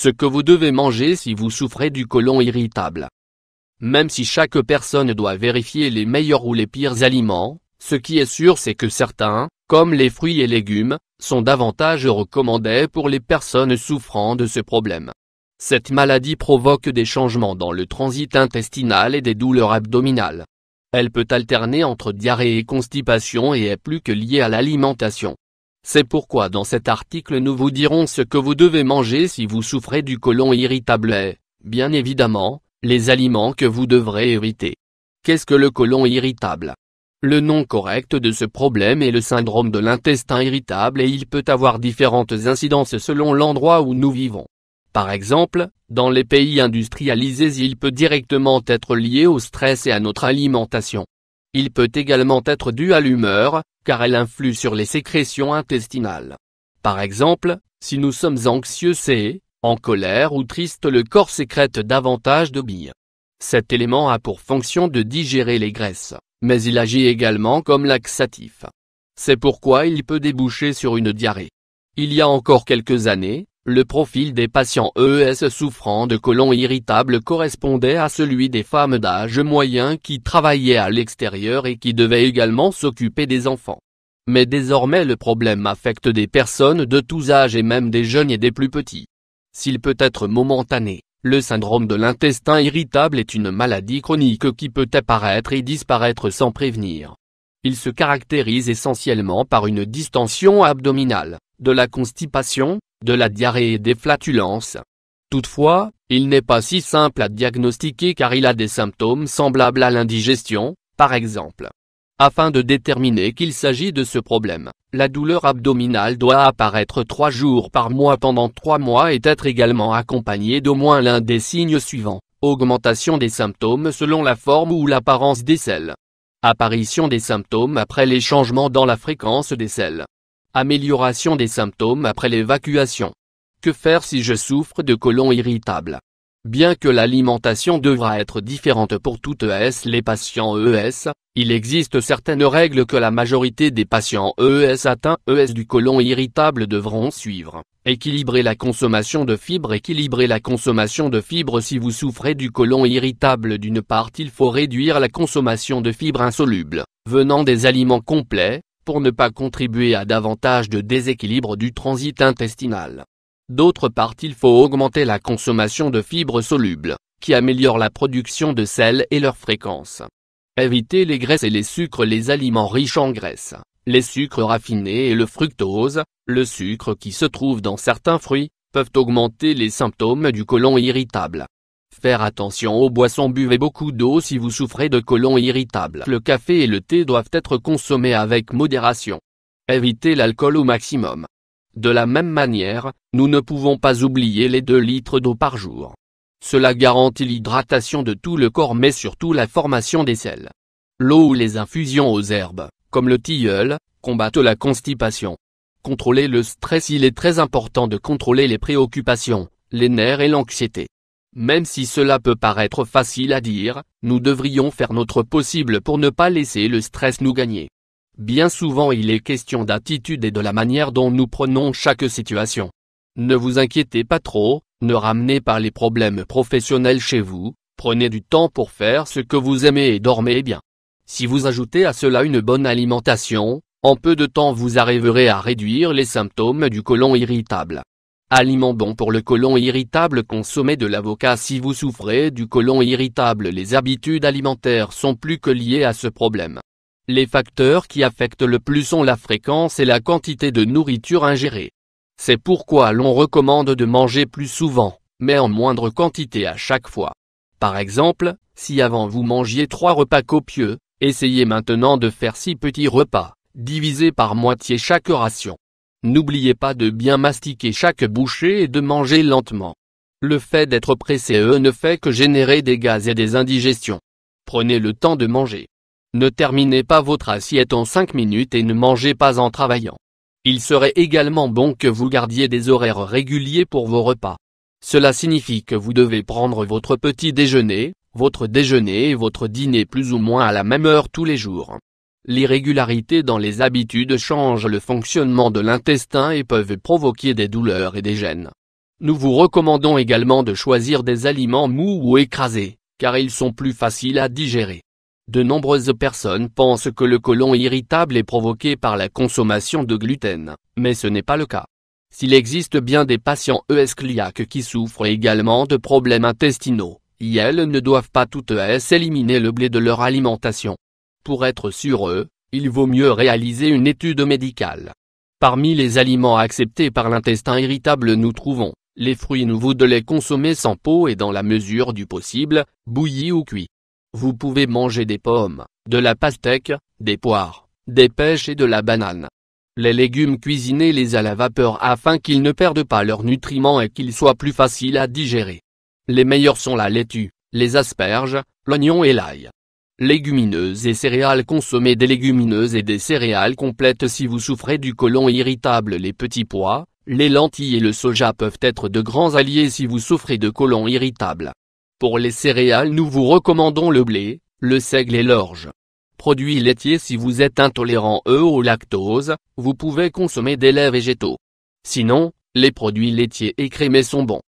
Ce que vous devez manger si vous souffrez du côlon irritable. Même si chaque personne doit vérifier les meilleurs ou les pires aliments, ce qui est sûr c'est que certains, comme les fruits et légumes, sont davantage recommandés pour les personnes souffrant de ce problème. Cette maladie provoque des changements dans le transit intestinal et des douleurs abdominales. Elle peut alterner entre diarrhée et constipation et est plus que liée à l'alimentation. C'est pourquoi dans cet article nous vous dirons ce que vous devez manger si vous souffrez du côlon irritable et, bien évidemment, les aliments que vous devrez éviter. Qu'est-ce que le côlon irritable Le nom correct de ce problème est le syndrome de l'intestin irritable et il peut avoir différentes incidences selon l'endroit où nous vivons. Par exemple, dans les pays industrialisés il peut directement être lié au stress et à notre alimentation. Il peut également être dû à l'humeur, car elle influe sur les sécrétions intestinales. Par exemple, si nous sommes anxieux c'est, en colère ou triste le corps sécrète davantage de bile. Cet élément a pour fonction de digérer les graisses, mais il agit également comme laxatif. C'est pourquoi il peut déboucher sur une diarrhée. Il y a encore quelques années, le profil des patients ES souffrant de colon irritable correspondait à celui des femmes d'âge moyen qui travaillaient à l'extérieur et qui devaient également s'occuper des enfants. Mais désormais le problème affecte des personnes de tous âges et même des jeunes et des plus petits. S'il peut être momentané, le syndrome de l'intestin irritable est une maladie chronique qui peut apparaître et disparaître sans prévenir. Il se caractérise essentiellement par une distension abdominale, de la constipation, de la diarrhée et des flatulences. Toutefois, il n'est pas si simple à diagnostiquer car il a des symptômes semblables à l'indigestion, par exemple. Afin de déterminer qu'il s'agit de ce problème, la douleur abdominale doit apparaître trois jours par mois pendant trois mois et être également accompagnée d'au moins l'un des signes suivants, augmentation des symptômes selon la forme ou l'apparence des selles. Apparition des symptômes après les changements dans la fréquence des selles. Amélioration des symptômes après l'évacuation. Que faire si je souffre de colon irritable Bien que l'alimentation devra être différente pour toutes ES les patients ES, il existe certaines règles que la majorité des patients ES atteints ES du côlon irritable devront suivre. Équilibrer la consommation de fibres Équilibrer la consommation de fibres Si vous souffrez du côlon irritable d'une part il faut réduire la consommation de fibres insolubles, venant des aliments complets, pour ne pas contribuer à davantage de déséquilibre du transit intestinal. D'autre part il faut augmenter la consommation de fibres solubles, qui améliorent la production de sel et leur fréquence. Éviter les graisses et les sucres Les aliments riches en graisses, les sucres raffinés et le fructose, le sucre qui se trouve dans certains fruits, peuvent augmenter les symptômes du côlon irritable. Faire attention aux boissons buvez beaucoup d'eau si vous souffrez de colon irritable. Le café et le thé doivent être consommés avec modération. Évitez l'alcool au maximum. De la même manière, nous ne pouvons pas oublier les 2 litres d'eau par jour. Cela garantit l'hydratation de tout le corps mais surtout la formation des selles. L'eau ou les infusions aux herbes, comme le tilleul, combattent la constipation. Contrôler le stress Il est très important de contrôler les préoccupations, les nerfs et l'anxiété. Même si cela peut paraître facile à dire, nous devrions faire notre possible pour ne pas laisser le stress nous gagner. Bien souvent il est question d'attitude et de la manière dont nous prenons chaque situation. Ne vous inquiétez pas trop, ne ramenez pas les problèmes professionnels chez vous, prenez du temps pour faire ce que vous aimez et dormez bien. Si vous ajoutez à cela une bonne alimentation, en peu de temps vous arriverez à réduire les symptômes du côlon irritable. Aliment bon pour le côlon irritable Consommez de l'avocat si vous souffrez du côlon irritable Les habitudes alimentaires sont plus que liées à ce problème. Les facteurs qui affectent le plus sont la fréquence et la quantité de nourriture ingérée. C'est pourquoi l'on recommande de manger plus souvent, mais en moindre quantité à chaque fois. Par exemple, si avant vous mangiez trois repas copieux, essayez maintenant de faire six petits repas, divisés par moitié chaque ration. N'oubliez pas de bien mastiquer chaque bouchée et de manger lentement. Le fait d'être pressé euh, ne fait que générer des gaz et des indigestions. Prenez le temps de manger. Ne terminez pas votre assiette en 5 minutes et ne mangez pas en travaillant. Il serait également bon que vous gardiez des horaires réguliers pour vos repas. Cela signifie que vous devez prendre votre petit déjeuner, votre déjeuner et votre dîner plus ou moins à la même heure tous les jours. L'irrégularité dans les habitudes change le fonctionnement de l'intestin et peuvent provoquer des douleurs et des gènes. Nous vous recommandons également de choisir des aliments mous ou écrasés, car ils sont plus faciles à digérer. De nombreuses personnes pensent que le côlon irritable est provoqué par la consommation de gluten, mais ce n'est pas le cas. S'il existe bien des patients ESCLIAC qui souffrent également de problèmes intestinaux, ils ne doivent pas toutes éliminer le blé de leur alimentation. Pour être sûr euh, il vaut mieux réaliser une étude médicale. Parmi les aliments acceptés par l'intestin irritable nous trouvons, les fruits nouveaux de les consommer sans peau et dans la mesure du possible, bouillis ou cuits. Vous pouvez manger des pommes, de la pastèque, des poires, des pêches et de la banane. Les légumes cuisinés les à la vapeur afin qu'ils ne perdent pas leurs nutriments et qu'ils soient plus faciles à digérer. Les meilleurs sont la laitue, les asperges, l'oignon et l'ail. Légumineuses et céréales Consommez des légumineuses et des céréales complètes si vous souffrez du côlon irritable Les petits pois, les lentilles et le soja peuvent être de grands alliés si vous souffrez de côlon irritable. Pour les céréales nous vous recommandons le blé, le seigle et l'orge. Produits laitiers Si vous êtes intolérant eux au lactose, vous pouvez consommer des laits végétaux. Sinon, les produits laitiers et crémés sont bons.